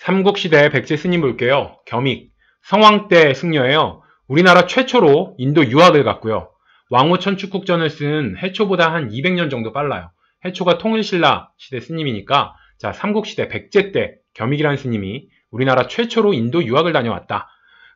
삼국시대 백제 스님볼게요. 겸익, 성왕때 승려예요. 우리나라 최초로 인도 유학을 갔고요. 왕호천 축국전을 쓴 해초보다 한 200년 정도 빨라요. 해초가 통일신라 시대 스님이니까 자 삼국시대 백제 때 겸익이라는 스님이 우리나라 최초로 인도 유학을 다녀왔다.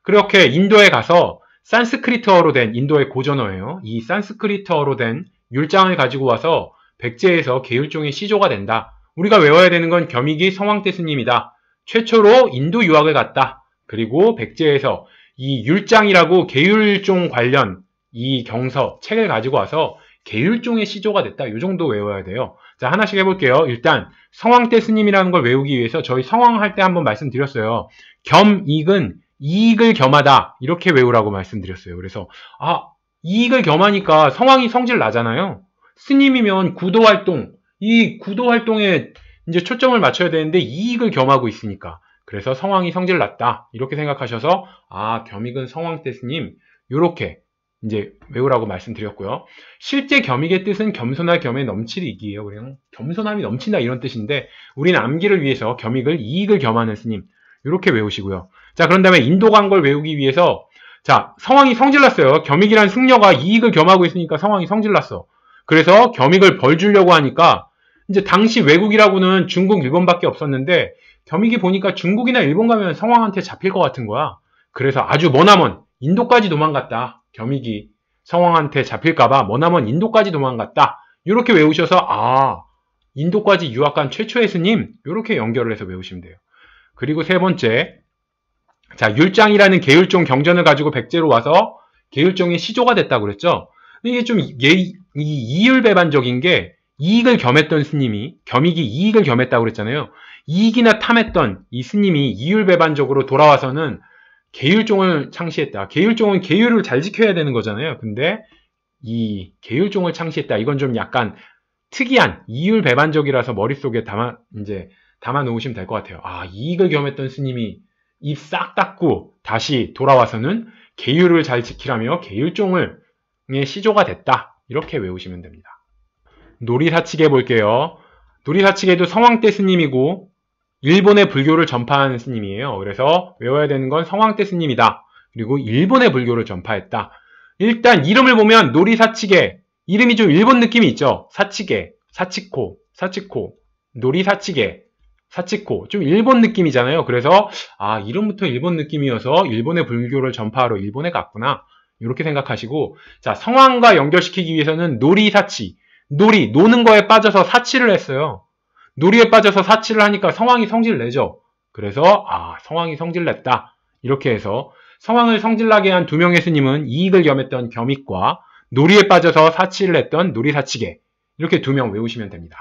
그렇게 인도에 가서 산스크리트어로 된 인도의 고전어예요. 이 산스크리트어로 된 율장을 가지고 와서 백제에서 계율종의 시조가 된다. 우리가 외워야 되는 건 겸익이 성황태 스님이다. 최초로 인도 유학을 갔다. 그리고 백제에서 이 율장이라고 계율종 관련 이 경서, 책을 가지고 와서 계율종의 시조가 됐다. 이 정도 외워야 돼요. 자, 하나씩 해볼게요. 일단 성황 때 스님이라는 걸 외우기 위해서 저희 성황 할 때 한번 말씀드렸어요. 겸 이익은 이익을 겸하다. 이렇게 외우라고 말씀드렸어요. 그래서 아, 이익을 겸하니까 성황이 성질 나잖아요. 스님이면 구도활동, 이구도활동에 이제 초점을 맞춰야 되는데 이익을 겸하고 있으니까 그래서 성황이 성질 났다 이렇게 생각하셔서 아 겸익은 성황 뜻님 이렇게 이제 외우라고 말씀드렸고요. 실제 겸익의 뜻은 겸손할 겸에 넘치리기예요. 그냥 겸손함이 넘친다 이런 뜻인데 우리는 암기를 위해서 겸익을 이익을 겸하는 스님 이렇게 외우시고요. 자 그런 다음에 인도간 걸 외우기 위해서 자 성황이 성질났어요. 겸익이란 승려가 이익을 겸하고 있으니까 성황이 성질났어. 그래서 겸익을 벌 주려고 하니까 이제 당시 외국이라고는 중국, 일본밖에 없었는데 겸익이 보니까 중국이나 일본 가면 성황한테 잡힐 것 같은 거야. 그래서 아주 머나먼 인도까지 도망갔다. 겸익이 성황한테 잡힐까봐 머나먼 인도까지 도망갔다. 이렇게 외우셔서 아 인도까지 유학간 최초의 스님 이렇게 연결을 해서 외우시면 돼요. 그리고 세 번째 자 율장이라는 계율종 경전을 가지고 백제로 와서 계율종의 시조가 됐다고 그랬죠. 이게 좀 예, 이 이율배반적인 게 이익을 겸했던 스님이 겸익이 이익을 겸했다고 그랬잖아요. 이익이나 탐했던 이 스님이 이율배반적으로 돌아와서는 계율종을 창시했다. 계율종은 계율을 잘 지켜야 되는 거잖아요. 근데 이 계율종을 창시했다. 이건 좀 약간 특이한 이율배반적이라서 머릿속에 담아 이제 담아 놓으시면 될 것 같아요. 아, 이익을 겸했던 스님이 입 싹 닦고 다시 돌아와서는 계율을 잘 지키라며 계율종을 시조가 됐다. 이렇게 외우시면 됩니다. 놀이사치계 볼게요. 놀이사치계도 성황때 스님이고 일본의 불교를 전파하는 스님이에요. 그래서 외워야 되는 건 성황때 스님이다. 그리고 일본의 불교를 전파했다. 일단 이름을 보면 놀이사치계 이름이 좀 일본 느낌이 있죠. 사치계, 사치코, 사치코, 놀이사치계, 사치코 좀 일본 느낌이잖아요. 그래서 아 이름부터 일본 느낌이어서 일본의 불교를 전파하러 일본에 갔구나. 이렇게 생각하시고 자 성황과 연결시키기 위해서는 놀이사치 놀이, 노는 거에 빠져서 사치를 했어요. 놀이에 빠져서 사치를 하니까 성황이 성질 내죠. 그래서 아 성황이 성질 냈다. 이렇게 해서 성황을 성질나게 한 두 명의 스님은 이익을 겸했던 겸익과 놀이에 빠져서 사치를 했던 놀이사치계 이렇게 두 명 외우시면 됩니다.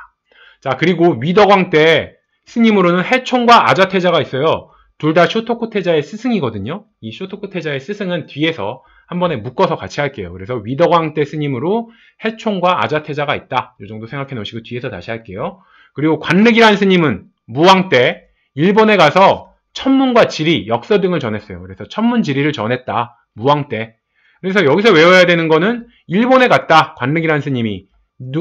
자 그리고 위덕왕 때 스님으로는 해총과 아자태자가 있어요. 둘 다 쇼토코 태자의 스승이거든요. 이 쇼토코 태자의 스승은 뒤에서 한 번에 묶어서 같이 할게요. 그래서 위덕왕 때 스님으로 해총과 아자태자가 있다. 이 정도 생각해 놓으시고 뒤에서 다시 할게요. 그리고 관늑이라는 스님은 무왕 때 일본에 가서 천문과 지리, 역서 등을 전했어요. 그래서 천문 지리를 전했다. 무왕 때. 그래서 여기서 외워야 되는 거는 일본에 갔다. 관늑이라는 스님이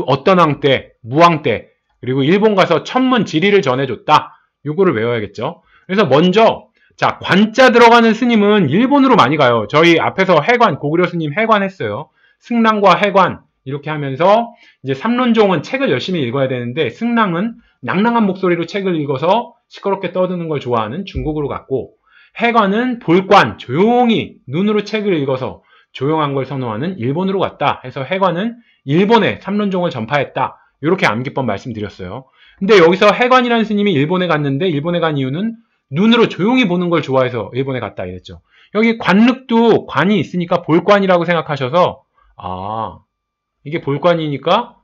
어떤 왕 때, 무왕 때, 그리고 일본 가서 천문 지리를 전해줬다. 요거를 외워야겠죠. 그래서 먼저 자, 관자 들어가는 스님은 일본으로 많이 가요. 저희 앞에서 해관, 고구려 스님 해관 했어요. 승랑과 해관 이렇게 하면서 이제 삼론종은 책을 열심히 읽어야 되는데 승랑은 낭랑한 목소리로 책을 읽어서 시끄럽게 떠드는 걸 좋아하는 중국으로 갔고 해관은 볼관, 조용히 눈으로 책을 읽어서 조용한 걸 선호하는 일본으로 갔다 해서 해관은 일본에 삼론종을 전파했다. 이렇게 암기법 말씀드렸어요. 근데 여기서 해관이라는 스님이 일본에 갔는데 일본에 간 이유는 눈으로 조용히 보는 걸 좋아해서 일본에 갔다 이랬죠. 여기 관륵도 관이 있으니까 볼관이라고 생각하셔서 아 이게 볼관이니까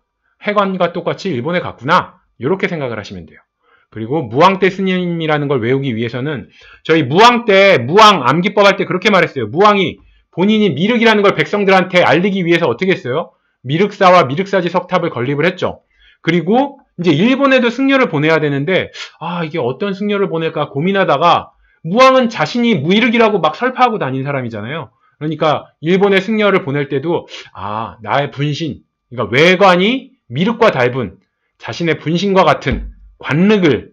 해관과 똑같이 일본에 갔구나 이렇게 생각을 하시면 돼요. 그리고 무왕때 스님이라는 걸 외우기 위해서는 저희 무왕 때 무왕 암기법 할 때 그렇게 말했어요. 무왕이 본인이 미륵이라는 걸 백성들한테 알리기 위해서 어떻게 했어요? 미륵사와 미륵사지 석탑을 건립을 했죠. 그리고 이제 일본에도 승려를 보내야 되는데 아 이게 어떤 승려를 보낼까 고민하다가 무왕은 자신이 무이륵이라고 막 설파하고 다닌 사람이잖아요. 그러니까 일본의 승려를 보낼 때도 아 나의 분신 그러니까 외관이 미륵과 닮은 자신의 분신과 같은 관늑을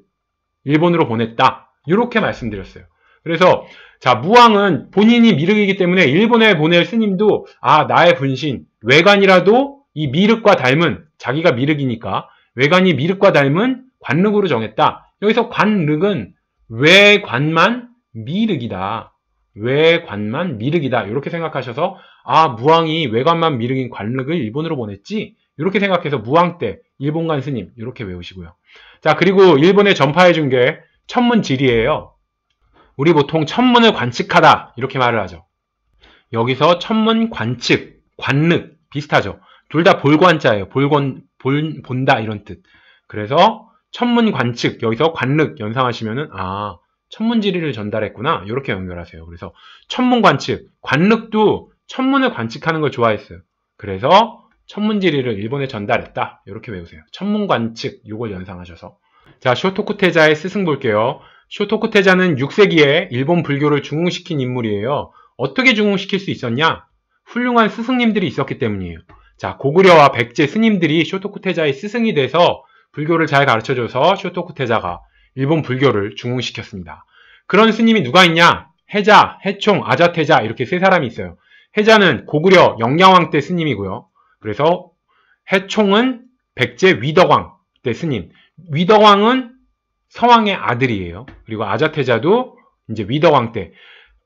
일본으로 보냈다 이렇게 말씀드렸어요. 그래서 자 무왕은 본인이 미륵이기 때문에 일본에 보낼 스님도 아 나의 분신 외관이라도 이 미륵과 닮은 자기가 미륵이니까 외관이 미륵과 닮은 관륵으로 정했다. 여기서 관륵은 외관만 미륵이다. 외관만 미륵이다. 이렇게 생각하셔서 아 무왕이 외관만 미륵인 관륵을 일본으로 보냈지. 이렇게 생각해서 무왕 때일본관 스님 이렇게 외우시고요. 자 그리고 일본에 전파해준 게 천문지리예요. 우리 보통 천문을 관측하다 이렇게 말을 하죠. 여기서 천문 관측, 관륵 비슷하죠. 둘다 볼관자예요. 볼관 볼, 본다 이런 뜻. 그래서 천문 관측 여기서 관ล 연상하시면은 아 천문 지리를 전달했구나 이렇게 연결하세요. 그래서 천문 관측 관ล도 천문을 관측하는 걸 좋아했어요. 그래서 천문 지리를 일본에 전달했다 이렇게 외우세요. 천문 관측 요걸 연상하셔서 자 쇼토쿠테자의 스승 볼게요. 쇼토쿠테자는 6세기에 일본 불교를 중흥시킨 인물이에요. 어떻게 중흥시킬 수 있었냐? 훌륭한 스승님들이 있었기 때문이에요. 자, 고구려와 백제 스님들이 쇼토쿠테자의 스승이 돼서 불교를 잘 가르쳐줘서 쇼토쿠테자가 일본 불교를 중흥시켰습니다. 그런 스님이 누가 있냐? 해자, 해총, 아자테자 이렇게 세 사람이 있어요. 해자는 고구려 영양왕 때 스님이고요. 그래서 해총은 백제 위덕왕 때 스님, 위덕왕은 서왕의 아들이에요. 그리고 아자테자도 이제 위덕왕 때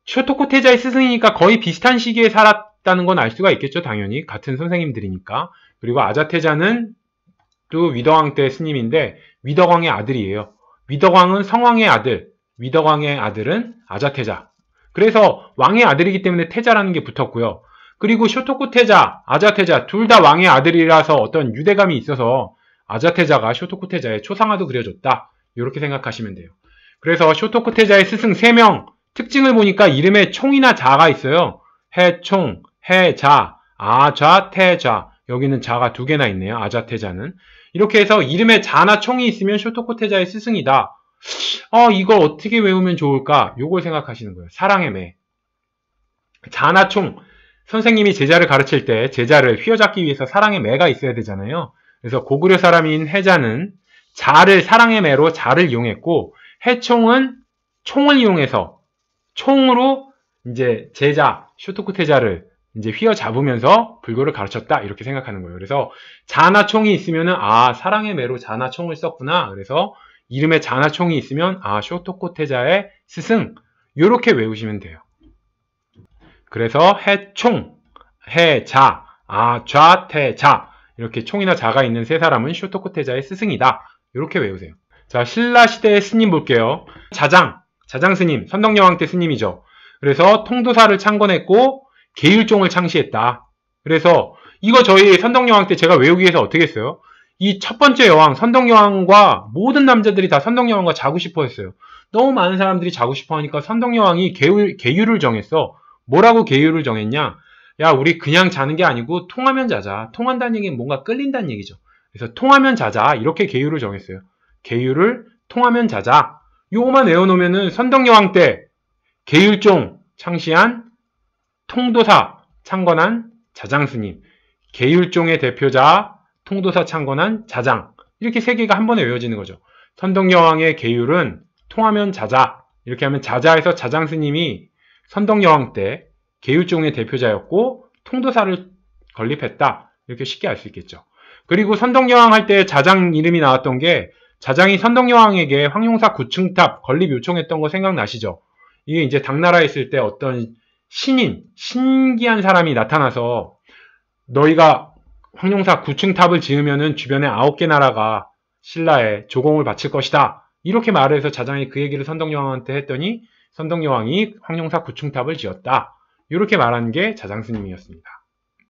쇼토쿠 테자의 스승이니까 거의 비슷한 시기에 살았 같다는 건 알 수가 있겠죠, 당연히. 같은 선생님들이니까. 그리고 아자테자는 또위더왕때 스님인데 위더왕의 아들이에요. 위더왕은 성왕의 아들, 위더왕의 아들은 아자테자. 그래서 왕의 아들이기 때문에 태자라는 게 붙었고요. 그리고 쇼토쿠 태자, 아자테자 둘 다 왕의 아들이라서 어떤 유대감이 있어서 아자테자가 쇼토쿠 태자의 초상화도 그려줬다. 이렇게 생각하시면 돼요. 그래서 쇼토쿠 태자의 스승 3명 특징을 보니까 이름에 총이나 자가 있어요. 해총, 해자, 아자태자 여기는 자가 두 개나 있네요. 아자 태자는 이렇게 해서 이름에 자나 총이 있으면 쇼토코 태자의 스승이다. 어, 이거 어떻게 외우면 좋을까? 요걸 생각하시는 거예요. 사랑의 매. 자나 총. 선생님이 제자를 가르칠 때 제자를 휘어잡기 위해서 사랑의 매가 있어야 되잖아요. 그래서 고구려 사람인 해자는 자를 사랑의 매로 자를 이용했고 해총은 총을 이용해서 총으로 이제 제자 쇼토쿠 태자를 이제 휘어잡으면서 불교를 가르쳤다 이렇게 생각하는 거예요. 그래서 자나총이 있으면은 아 사랑의 매로 자나총을 썼구나. 그래서 이름에 자나총이 있으면 아 쇼토코테자의 스승 이렇게 외우시면 돼요. 그래서 해총, 해자, 아 좌태자 이렇게 총이나 자가 있는 세 사람은 쇼토코테자의 스승이다. 이렇게 외우세요. 자 신라 시대의 스님 볼게요. 자장, 자장 스님, 선덕여왕 때 스님이죠. 그래서 통도사를 창건했고 계율종을 창시했다. 그래서 이거 저희 선덕여왕 때 제가 외우기 위해서 어떻게 했어요? 이 첫 번째 여왕 선덕여왕과 모든 남자들이 다 선덕여왕과 자고 싶어 했어요. 너무 많은 사람들이 자고 싶어 하니까 선덕여왕이 계율, 계율을 정했어. 뭐라고 계율을 정했냐? 야 우리 그냥 자는 게 아니고 통하면 자자. 통한다는 얘기는 뭔가 끌린다는 얘기죠. 그래서 통하면 자자 이렇게 계율을 정했어요. 계율을 통하면 자자. 요거만 외워놓으면 선덕여왕 때 계율종 창시한 통도사 창건한 자장스님, 계율종의 대표자 통도사 창건한 자장 이렇게 세 개가 한 번에 외워지는 거죠. 선덕여왕의 계율은 통하면 자자 이렇게 하면 자자에서 자장스님이 선덕여왕 때 계율종의 대표자였고 통도사를 건립했다 이렇게 쉽게 알 수 있겠죠. 그리고 선덕여왕 할 때 자장 이름이 나왔던 게 자장이 선덕여왕에게 황룡사 구층탑 건립 요청했던 거 생각나시죠? 이게 이제 당나라에 있을 때 어떤 신인, 신기한 사람이 나타나서 너희가 황룡사 9층 탑을 지으면은 주변에 9개 나라가 신라에 조공을 바칠 것이다. 이렇게 말을 해서 자장이 그 얘기를 선덕여왕한테 했더니 선덕여왕이 황룡사 9층 탑을 지었다. 이렇게 말한 게 자장스님이었습니다.